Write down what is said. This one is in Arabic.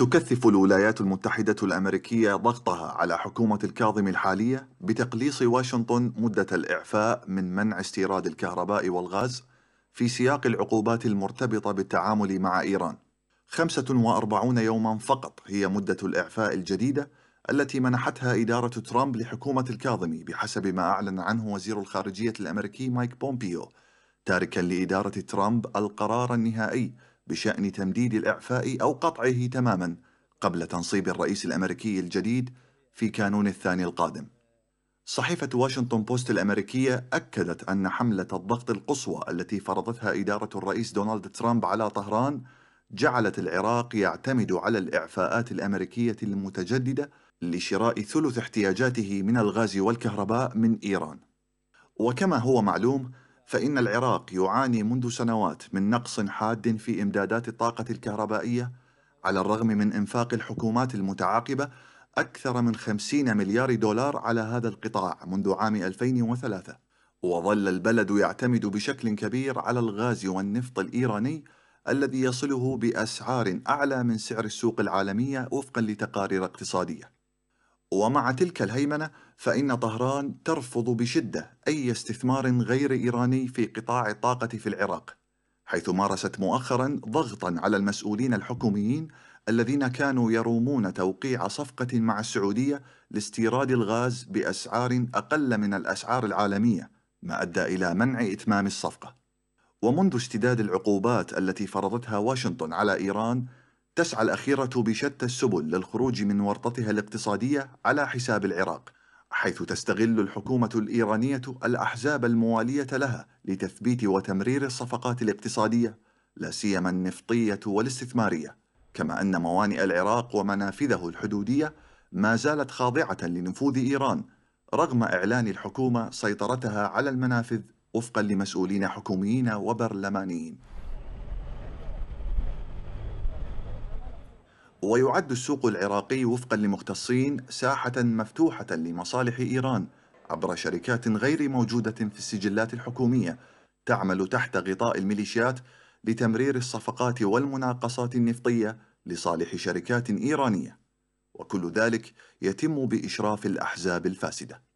تكثف الولايات المتحدة الأمريكية ضغطها على حكومة الكاظم الحالية بتقليص واشنطن مدة الإعفاء من منع استيراد الكهرباء والغاز في سياق العقوبات المرتبطة بالتعامل مع إيران 45 يوما فقط هي مدة الإعفاء الجديدة التي منحتها إدارة ترامب لحكومة الكاظمي بحسب ما أعلن عنه وزير الخارجية الأمريكي مايك بومبيو تاركا لإدارة ترامب القرار النهائي بشأن تمديد الإعفاء أو قطعه تماما قبل تنصيب الرئيس الأمريكي الجديد في كانون الثاني القادم. صحيفة واشنطن بوست الأمريكية أكدت أن حملة الضغط القصوى التي فرضتها إدارة الرئيس دونالد ترامب على طهران جعلت العراق يعتمد على الإعفاءات الأمريكية المتجددة لشراء ثلث احتياجاته من الغاز والكهرباء من إيران. وكما هو معلوم فإن العراق يعاني منذ سنوات من نقص حاد في إمدادات الطاقة الكهربائية على الرغم من إنفاق الحكومات المتعاقبة أكثر من 50 مليار دولار على هذا القطاع منذ عام 2003 وظل البلد يعتمد بشكل كبير على الغاز والنفط الإيراني الذي يصله بأسعار أعلى من سعر السوق العالمية وفقا لتقارير اقتصادية ومع تلك الهيمنة فإن طهران ترفض بشدة أي استثمار غير إيراني في قطاع الطاقة في العراق حيث مارست مؤخرا ضغطا على المسؤولين الحكوميين الذين كانوا يرومون توقيع صفقة مع السعودية لاستيراد الغاز بأسعار أقل من الأسعار العالمية ما أدى إلى منع إتمام الصفقة ومنذ اشتداد العقوبات التي فرضتها واشنطن على إيران تسعى الأخيرة بشتى السبل للخروج من ورطتها الاقتصادية على حساب العراق حيث تستغل الحكومة الإيرانية الأحزاب الموالية لها لتثبيت وتمرير الصفقات الاقتصادية لا سيما النفطية والاستثمارية كما أن موانئ العراق ومنافذه الحدودية ما زالت خاضعة لنفوذ إيران رغم إعلان الحكومة سيطرتها على المنافذ وفقا لمسؤولين حكوميين وبرلمانيين ويعد السوق العراقي وفقا لمختصين ساحة مفتوحة لمصالح إيران عبر شركات غير موجودة في السجلات الحكومية تعمل تحت غطاء الميليشيات لتمرير الصفقات والمناقصات النفطية لصالح شركات إيرانية وكل ذلك يتم بإشراف الأحزاب الفاسدة